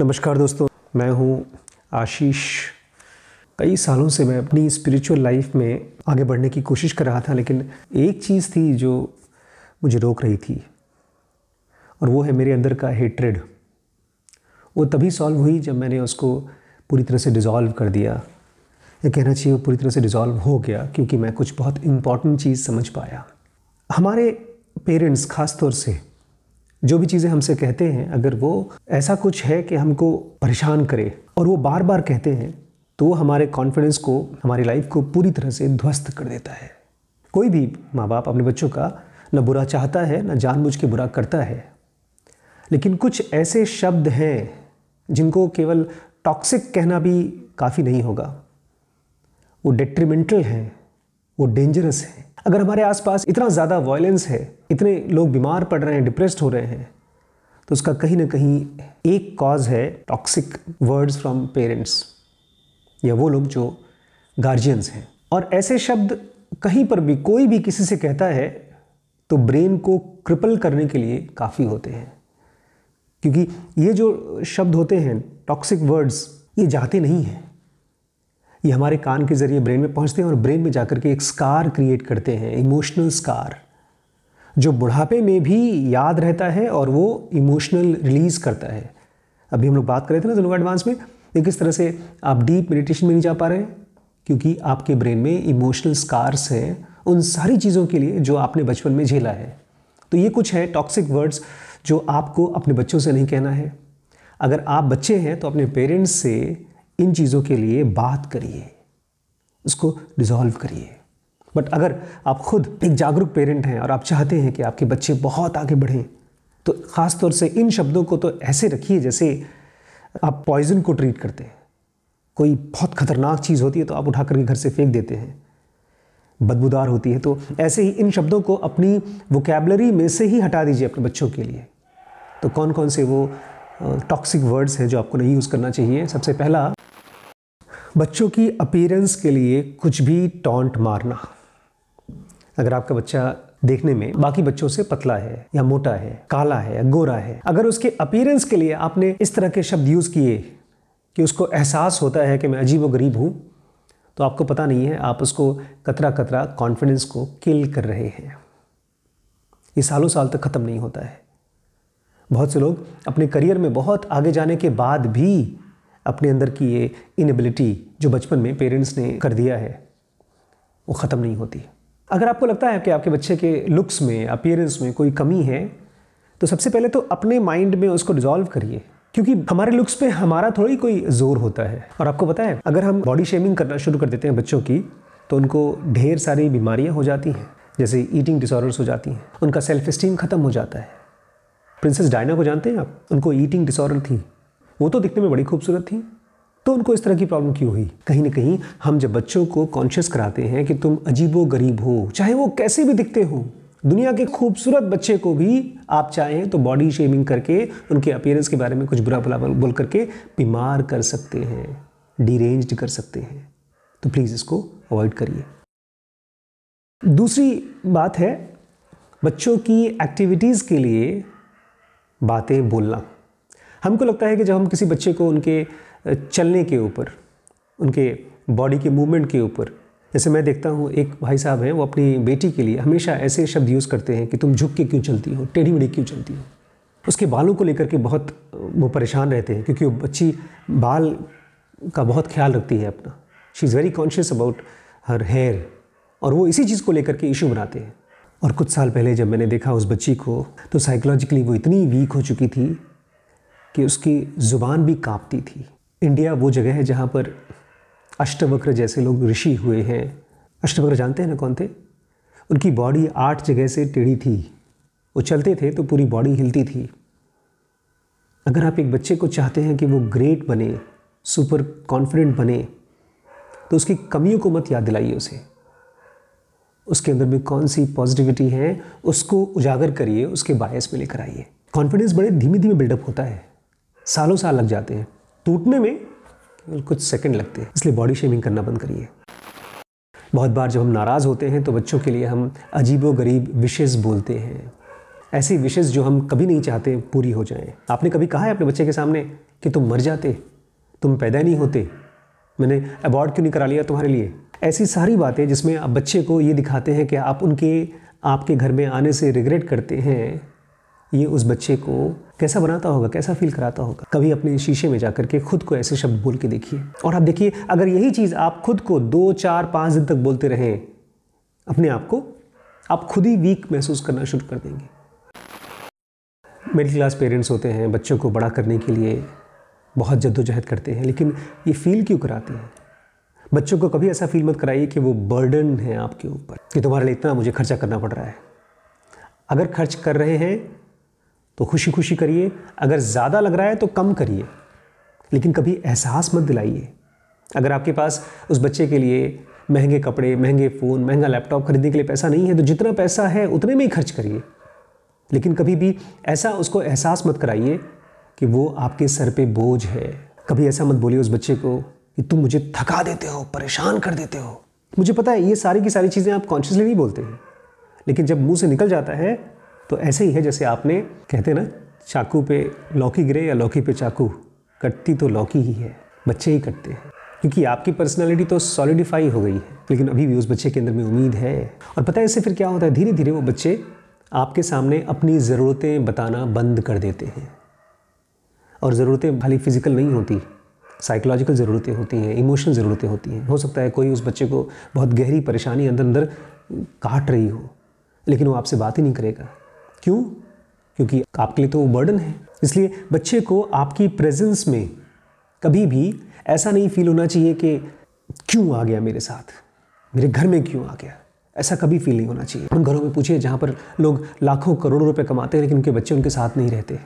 नमस्कार दोस्तों मैं हूँ आशीष कई सालों से मैं अपनी स्पिरिचुअल लाइफ में आगे बढ़ने की कोशिश कर रहा था लेकिन एक चीज़ थी जो मुझे रोक रही थी और वो है मेरे अंदर का हेट्रेड वो तभी सॉल्व हुई जब मैंने उसको पूरी तरह से डिज़ोल्व कर दिया या कहना चाहिए वो पूरी तरह से डिज़ोल्व हो गया क्योंकि मैं कुछ बहुत इम्पॉर्टेंट चीज़ समझ पाया हमारे पेरेंट्स ख़ास तौर से जो भी चीज़ें हमसे कहते हैं अगर वो ऐसा कुछ है कि हमको परेशान करे और वो बार बार कहते हैं तो वो हमारे कॉन्फिडेंस को हमारी लाइफ को पूरी तरह से ध्वस्त कर देता है कोई भी माँ बाप अपने बच्चों का न बुरा चाहता है न जानबूझ के बुरा करता है लेकिन कुछ ऐसे शब्द हैं जिनको केवल टॉक्सिक कहना भी काफ़ी नहीं होगा वो डिट्रीमेंटल हैं वो डेंजरस है अगर हमारे आसपास इतना ज़्यादा वायलेंस है इतने लोग बीमार पड़ रहे हैं डिप्रेस्ड हो रहे हैं तो उसका कहीं ना कहीं एक कॉज है टॉक्सिक वर्ड्स फ्रॉम पेरेंट्स या वो लोग जो गार्जियंस हैं और ऐसे शब्द कहीं पर भी कोई भी किसी से कहता है तो ब्रेन को क्रिपल करने के लिए काफ़ी होते हैं क्योंकि ये जो शब्द होते हैं टॉक्सिक वर्ड्स ये जाते नहीं हैं ये हमारे कान के ज़रिए ब्रेन में पहुंचते हैं और ब्रेन में जाकर के एक स्कार क्रिएट करते हैं इमोशनल स्कार जो बुढ़ापे में भी याद रहता है और वो इमोशनल रिलीज़ करता है अभी हम लोग बात कर रहे थे ना दोनों एडवांस में ये किस तरह से आप डीप मेडिटेशन में नहीं जा पा रहे क्योंकि आपके ब्रेन में इमोशनल स्कार्स हैं उन सारी चीज़ों के लिए जो आपने बचपन में झेला है तो ये कुछ है टॉक्सिक वर्ड्स जो आपको अपने बच्चों से नहीं कहना है अगर आप बच्चे हैं तो अपने पेरेंट्स से इन चीज़ों के लिए बात करिए उसको डिज़ोल्व करिए बट अगर आप खुद एक जागरूक पेरेंट हैं और आप चाहते हैं कि आपके बच्चे बहुत आगे बढ़ें तो ख़ास तौर से इन शब्दों को तो ऐसे रखिए जैसे आप पॉइजन को ट्रीट करते हैं कोई बहुत ख़तरनाक चीज़ होती है तो आप उठा करके घर से फेंक देते हैं बदबूदार होती है तो ऐसे ही इन शब्दों को अपनी वोकेबलरी में से ही हटा दीजिए अपने बच्चों के लिए तो कौन कौन से वो टॉक्सिक वर्ड्स हैं जो आपको नहीं यूज़ करना चाहिए सबसे पहला बच्चों की अपीरेंस के लिए कुछ भी टॉन्ट मारना अगर आपका बच्चा देखने में बाकी बच्चों से पतला है या मोटा है काला है या गोरा है अगर उसके अपीरेंस के लिए आपने इस तरह के शब्द यूज़ किए कि उसको एहसास होता है कि मैं अजीब और गरीब हूं तो आपको पता नहीं है आप उसको कतरा कतरा कॉन्फिडेंस को किल कर रहे हैं ये सालों साल तक ख़त्म नहीं होता है बहुत से लोग अपने करियर में बहुत आगे जाने के बाद भी अपने अंदर की ये इनएबिलिटी जो बचपन में पेरेंट्स ने कर दिया है वो ख़त्म नहीं होती अगर आपको लगता है कि आपके बच्चे के लुक्स में अपियरेंस में कोई कमी है तो सबसे पहले तो अपने माइंड में उसको डिज़ोल्व करिए क्योंकि हमारे लुक्स पे हमारा थोड़ी कोई जोर होता है और आपको पता है अगर हम बॉडी शेमिंग करना शुरू कर देते हैं बच्चों की तो उनको ढेर सारी बीमारियां हो जाती हैं जैसे ईटिंग डिसऑर्डर्स हो जाती हैं उनका सेल्फ इस्टीम ख़त्म हो जाता है प्रिंसेस डायना को जानते हैं आप उनको ईटिंग डिसऑर्डर थी वो तो दिखने में बड़ी खूबसूरत थी तो उनको इस तरह की प्रॉब्लम क्यों हुई कहीं ना कहीं हम जब बच्चों को कॉन्शियस कराते हैं कि तुम अजीबो गरीब हो चाहे वो कैसे भी दिखते हो दुनिया के खूबसूरत बच्चे को भी आप चाहें तो बॉडी शेमिंग करके उनके अपियरेंस के बारे में कुछ बुरा भला बोल करके बीमार कर सकते हैं डिरेंज कर सकते हैं तो प्लीज़ इसको अवॉइड करिए दूसरी बात है बच्चों की एक्टिविटीज़ के लिए बातें बोलना हमको लगता है कि जब हम किसी बच्चे को उनके चलने के ऊपर उनके बॉडी के मूवमेंट के ऊपर जैसे मैं देखता हूँ एक भाई साहब हैं वो अपनी बेटी के लिए हमेशा ऐसे शब्द यूज़ करते हैं कि तुम झुक के क्यों चलती हो टेढ़ी मेढ़ी क्यों चलती हो उसके बालों को लेकर के बहुत वो परेशान रहते हैं क्योंकि वो बच्ची बाल का बहुत ख्याल रखती है अपना she is very conscious about her hair और वो इसी चीज़ को लेकर के इशू बनाते हैं और कुछ साल पहले जब मैंने देखा उस बच्ची को तो साइकोलॉजिकली वो इतनी वीक हो चुकी थी कि उसकी ज़ुबान भी कांपती थी इंडिया वो जगह है जहाँ पर अष्टवक्र जैसे लोग ऋषि हुए हैं अष्टवक्र जानते हैं ना कौन थे उनकी बॉडी आठ जगह से टेढ़ी थी वो चलते थे तो पूरी बॉडी हिलती थी अगर आप एक बच्चे को चाहते हैं कि वो ग्रेट बने सुपर कॉन्फिडेंट बने तो उसकी कमियों को मत याद दिलाइए उसे उसके अंदर में कौन सी पॉजिटिविटी है उसको उजागर करिए उसके बायस में लेकर आइए कॉन्फिडेंस बड़े धीमे धीमे बिल्डअप होता है सालों साल लग जाते हैं टूटने में कुछ सेकंड लगते हैं इसलिए बॉडी शेमिंग करना बंद करिए बहुत बार जब हम नाराज़ होते हैं तो बच्चों के लिए हम अजीबो गरीब विशेष बोलते हैं ऐसी विशेष जो हम कभी नहीं चाहते पूरी हो जाएं आपने कभी कहा है अपने बच्चे के सामने कि तुम मर जाते तुम पैदा नहीं होते मैंने अवॉर्ड क्यों नहीं करा लिया तुम्हारे लिए ऐसी सारी बातें जिसमें आप बच्चे को ये दिखाते हैं कि आप उनके आपके घर में आने से रिग्रेट करते हैं ये उस बच्चे को कैसा बनाता होगा कैसा फील कराता होगा कभी अपने शीशे में जाकर के खुद को ऐसे शब्द बोल के देखिए और आप देखिए अगर यही चीज़ आप खुद को दो चार पाँच दिन तक बोलते रहें अपने आप को आप खुद ही वीक महसूस करना शुरू कर देंगे मिडिल क्लास पेरेंट्स होते हैं बच्चों को बड़ा करने के लिए बहुत जद्दोजहद करते हैं लेकिन ये फील क्यों कराते हैं बच्चों को कभी ऐसा फील मत कराइए कि वो बर्डन है आपके ऊपर कि तुम्हारे लिए इतना मुझे खर्चा करना पड़ रहा है अगर खर्च कर रहे हैं तो खुशी खुशी करिए अगर ज़्यादा लग रहा है तो कम करिए लेकिन कभी एहसास मत दिलाइए अगर आपके पास उस बच्चे के लिए महंगे कपड़े महंगे फ़ोन महंगा लैपटॉप खरीदने के लिए पैसा नहीं है तो जितना पैसा है उतने में ही खर्च करिए लेकिन कभी भी ऐसा उसको एहसास मत कराइए कि वो आपके सर पे बोझ है कभी ऐसा मत बोलिए उस बच्चे को कि तुम मुझे थका देते हो परेशान कर देते हो मुझे पता है ये सारी की सारी चीज़ें आप कॉन्शियसली नहीं बोलते हैं लेकिन जब मुंह से निकल जाता है तो ऐसे ही है जैसे आपने कहते ना चाकू पे लौकी गिरे या लौकी पे चाकू कटती तो लौकी ही है बच्चे ही कटते हैं क्योंकि आपकी पर्सनालिटी तो सॉलिडिफाई हो गई है लेकिन अभी भी उस बच्चे के अंदर में उम्मीद है और पता है इससे फिर क्या होता है धीरे धीरे वो बच्चे आपके सामने अपनी ज़रूरतें बताना बंद कर देते हैं और ज़रूरतें भली फिज़िकल नहीं होती साइकोलॉजिकल ज़रूरतें होती हैं इमोशनल ज़रूरतें होती हैं हो सकता है कोई उस बच्चे को बहुत गहरी परेशानी अंदर अंदर काट रही हो लेकिन वो आपसे बात ही नहीं करेगा क्यों क्योंकि आपके लिए तो वो बर्डन है इसलिए बच्चे को आपकी प्रेजेंस में कभी भी ऐसा नहीं फील होना चाहिए कि क्यों आ गया मेरे साथ मेरे घर में क्यों आ गया ऐसा कभी फील नहीं होना चाहिए उन घरों में पूछिए जहाँ पर लोग लाखों करोड़ों रुपए कमाते हैं लेकिन उनके बच्चे उनके साथ नहीं रहते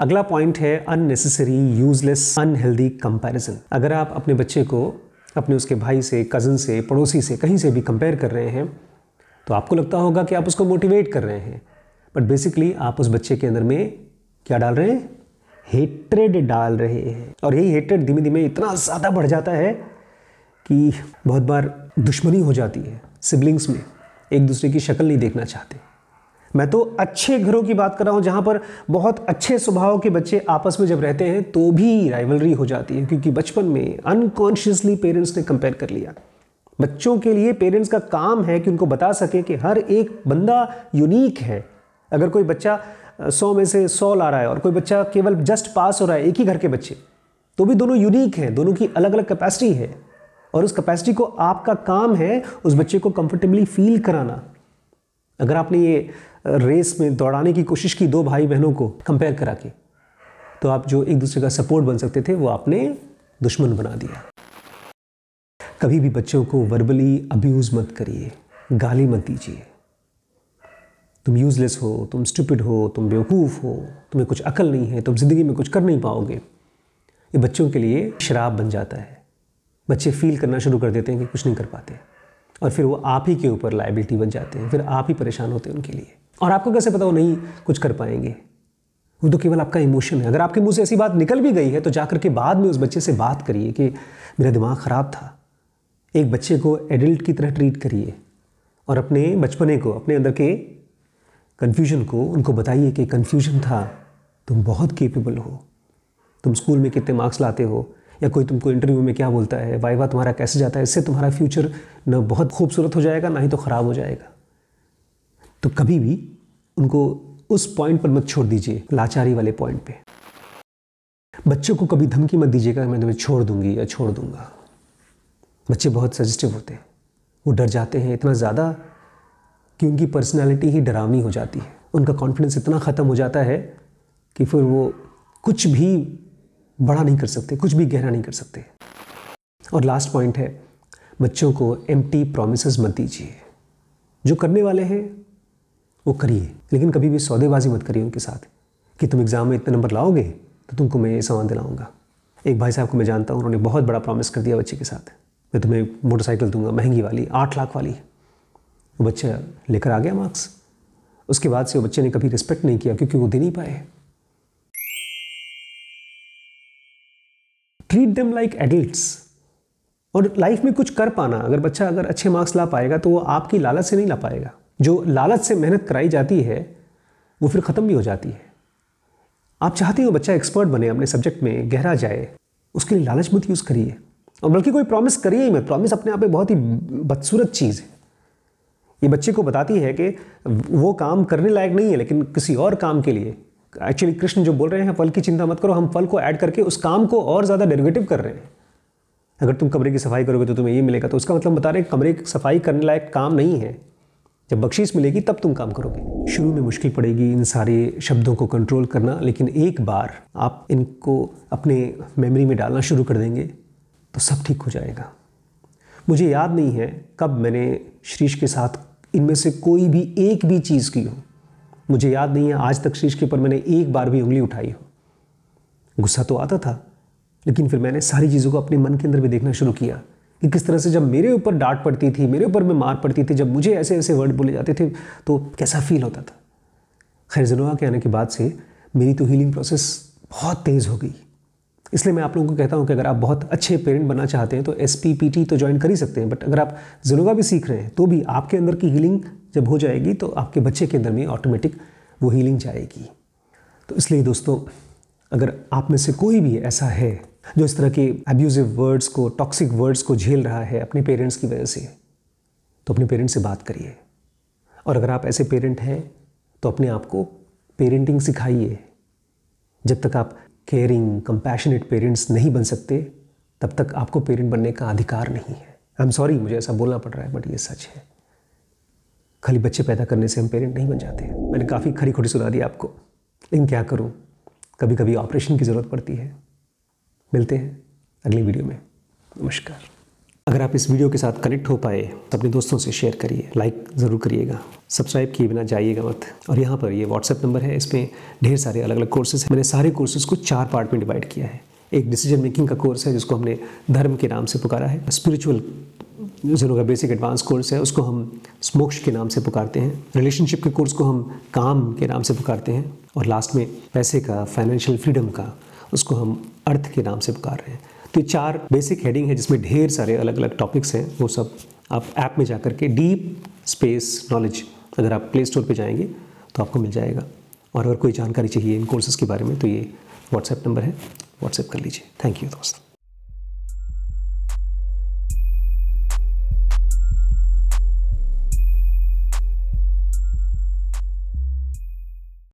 अगला पॉइंट है अननेसेसरी यूजलेस अनहेल्दी कंपैरिजन अगर आप अपने बच्चे को अपने उसके भाई से कज़न से पड़ोसी से कहीं से भी कंपेयर कर रहे हैं तो आपको लगता होगा कि आप उसको मोटिवेट कर रहे हैं बट बेसिकली आप उस बच्चे के अंदर में क्या डाल रहे हैं हेट्रेड डाल रहे हैं और यही हेट्रेड धीमे धीमे इतना ज़्यादा बढ़ जाता है कि बहुत बार दुश्मनी हो जाती है सिबलिंग्स में एक दूसरे की शक्ल नहीं देखना चाहते मैं तो अच्छे घरों की बात कर रहा हूँ जहाँ पर बहुत अच्छे स्वभाव के बच्चे आपस में जब रहते हैं तो भी राइवलरी हो जाती है क्योंकि बचपन में अनकॉन्शियसली पेरेंट्स ने कंपेयर कर लिया बच्चों के लिए पेरेंट्स का काम है कि उनको बता सके कि हर एक बंदा यूनिक है अगर कोई बच्चा सौ में से सौ ला रहा है और कोई बच्चा केवल जस्ट पास हो रहा है एक ही घर के बच्चे तो भी दोनों यूनिक हैं दोनों की अलग अलग कैपेसिटी है और उस कैपेसिटी को आपका काम है उस बच्चे को कंफर्टेबली फील कराना अगर आपने ये रेस में दौड़ाने की कोशिश की दो भाई बहनों को कंपेयर करा के तो आप जो एक दूसरे का सपोर्ट बन सकते थे वो आपने दुश्मन बना दिया कभी भी बच्चों को वर्बली अब्यूज़ मत करिए गाली मत दीजिए तुम यूज़लेस हो तुम स्टूपिड हो तुम बेवकूफ़ हो तुम्हें कुछ अकल नहीं है तुम ज़िंदगी में कुछ कर नहीं पाओगे ये बच्चों के लिए शराब बन जाता है बच्चे फील करना शुरू कर देते हैं कि कुछ नहीं कर पाते और फिर वो आप ही के ऊपर लाइबिलिटी बन जाते हैं फिर आप ही परेशान होते हैं उनके लिए और आपको कैसे पता वो नहीं कुछ कर पाएंगे वो तो केवल आपका इमोशन है अगर आपके मुंह से ऐसी बात निकल भी गई है तो जाकर के बाद में उस बच्चे से बात करिए कि मेरा दिमाग ख़राब था एक बच्चे को एडल्ट की तरह ट्रीट करिए और अपने बचपने को अपने अंदर के कन्फ्यूजन को उनको बताइए कि कन्फ्यूजन था तुम बहुत केपेबल हो तुम स्कूल में कितने मार्क्स लाते हो या कोई तुमको इंटरव्यू में क्या बोलता है वाइवा तुम्हारा कैसे जाता है इससे तुम्हारा फ्यूचर न बहुत खूबसूरत हो जाएगा ना ही तो ख़राब हो जाएगा तो कभी भी उनको उस पॉइंट पर मत छोड़ दीजिए लाचारी वाले पॉइंट पे बच्चों को कभी धमकी मत दीजिएगा मैं तुम्हें छोड़ दूंगी या छोड़ दूंगा बच्चे बहुत सजेस्टिव होते हैं वो डर जाते हैं इतना ज़्यादा कि उनकी पर्सनैलिटी ही डरावनी हो जाती है उनका कॉन्फिडेंस इतना ख़त्म हो जाता है कि फिर वो कुछ भी बड़ा नहीं कर सकते कुछ भी गहरा नहीं कर सकते और लास्ट पॉइंट है बच्चों को एम टी प्रोमिस मत दीजिए जो करने वाले हैं वो करिए लेकिन कभी भी सौदेबाजी मत करिए उनके साथ कि तुम एग्ज़ाम में इतने नंबर लाओगे तो तुमको मैं ये सामान दिलाऊंगा एक भाई साहब को मैं जानता हूँ उन्होंने बहुत बड़ा प्रॉमिस कर दिया बच्चे के साथ मैं तुम्हें मोटरसाइकिल दूंगा महंगी वाली आठ लाख वाली वो बच्चा लेकर आ गया मार्क्स उसके बाद से वो बच्चे ने कभी रिस्पेक्ट नहीं किया क्योंकि वो दे नहीं पाए ट्रीट देम लाइक एडल्ट्स और लाइफ में कुछ कर पाना अगर बच्चा अगर अच्छे मार्क्स ला पाएगा तो वो आपकी लालच से नहीं ला पाएगा जो लालच से मेहनत कराई जाती है वो फिर ख़त्म भी हो जाती है आप चाहते हो बच्चा एक्सपर्ट बने अपने सब्जेक्ट में गहरा जाए उसके लिए लालच मत यूज़ करिए और बल्कि कोई प्रॉमिस करिए ही मत प्रॉमिस अपने आप में बहुत ही बदसूरत चीज़ है ये बच्चे को बताती है कि वो काम करने लायक नहीं है लेकिन किसी और काम के लिए एक्चुअली कृष्ण जो बोल रहे हैं फल की चिंता मत करो हम फल को ऐड करके उस काम को और ज़्यादा डेरिवेटिव कर रहे हैं अगर तुम कमरे की सफाई करोगे तो तुम्हें ये मिलेगा तो उसका मतलब बता रहे हैं कमरे की सफाई करने लायक काम नहीं है जब बख्शीश मिलेगी तब तुम काम करोगे शुरू में मुश्किल पड़ेगी इन सारे शब्दों को कंट्रोल करना लेकिन एक बार आप इनको अपने मेमोरी में डालना शुरू कर देंगे तो सब ठीक हो जाएगा मुझे याद नहीं है कब मैंने श्रीश के साथ इनमें से कोई भी एक भी चीज़ की हो मुझे याद नहीं है आज तक शीश के ऊपर मैंने एक बार भी उंगली उठाई हो गुस्सा तो आता था लेकिन फिर मैंने सारी चीज़ों को अपने मन के अंदर भी देखना शुरू किया कि किस तरह से जब मेरे ऊपर डांट पड़ती थी मेरे ऊपर में मार पड़ती थी जब मुझे ऐसे ऐसे वर्ड बोले जाते थे तो कैसा फील होता था खैर जनोवा के आने के बाद से मेरी तो हीलिंग प्रोसेस बहुत तेज़ हो गई इसलिए मैं आप लोगों को कहता हूँ कि अगर आप बहुत अच्छे पेरेंट बनना चाहते हैं तो एस तो ज्वाइन कर ही सकते हैं बट अगर आप जनोगा भी सीख रहे हैं तो भी आपके अंदर की हीलिंग जब हो जाएगी तो आपके बच्चे के अंदर में ऑटोमेटिक वो हीलिंग जाएगी तो इसलिए दोस्तों अगर आप में से कोई भी ऐसा है जो इस तरह के एब्यूजिव वर्ड्स को टॉक्सिक वर्ड्स को झेल रहा है अपने पेरेंट्स की वजह से तो अपने पेरेंट्स से बात करिए और अगर आप ऐसे पेरेंट हैं तो अपने आप को पेरेंटिंग सिखाइए जब तक आप केयरिंग कंपैशनेट पेरेंट्स नहीं बन सकते तब तक आपको पेरेंट बनने का अधिकार नहीं है आई एम सॉरी मुझे ऐसा बोलना पड़ रहा है बट ये सच है खाली बच्चे पैदा करने से हम पेरेंट नहीं बन जाते हैं मैंने काफ़ी खरी खोटी सुना दी आपको लेकिन क्या करूँ कभी कभी ऑपरेशन की ज़रूरत पड़ती है मिलते हैं अगली वीडियो में नमस्कार अगर आप इस वीडियो के साथ कनेक्ट हो पाए तो अपने दोस्तों से शेयर करिए लाइक ज़रूर करिएगा सब्सक्राइब किए बिना जाइएगा मत और यहाँ पर ये व्हाट्सएप नंबर है इसमें ढेर सारे अलग अलग कोर्सेज हैं मैंने सारे कोर्सेज को चार पार्ट में डिवाइड किया है एक डिसीजन मेकिंग का कोर्स है जिसको हमने धर्म के नाम से पुकारा है स्पिरिचुअल जिनों का बेसिक एडवांस कोर्स है उसको हम स्मोक्ष के नाम से पुकारते हैं रिलेशनशिप के कोर्स को हम काम के नाम से पुकारते हैं और लास्ट में पैसे का फाइनेंशियल फ्रीडम का उसको हम अर्थ के नाम से पुकार रहे हैं तो चार बेसिक हेडिंग है जिसमें ढेर सारे अलग अलग टॉपिक्स हैं वो सब आप ऐप में जा के डीप स्पेस नॉलेज अगर आप प्ले स्टोर पर जाएंगे तो आपको मिल जाएगा और अगर कोई जानकारी चाहिए इन कोर्सेज़ के बारे में तो ये व्हाट्सएप नंबर है व्हाट्सएप कर लीजिए थैंक यू दोस्तों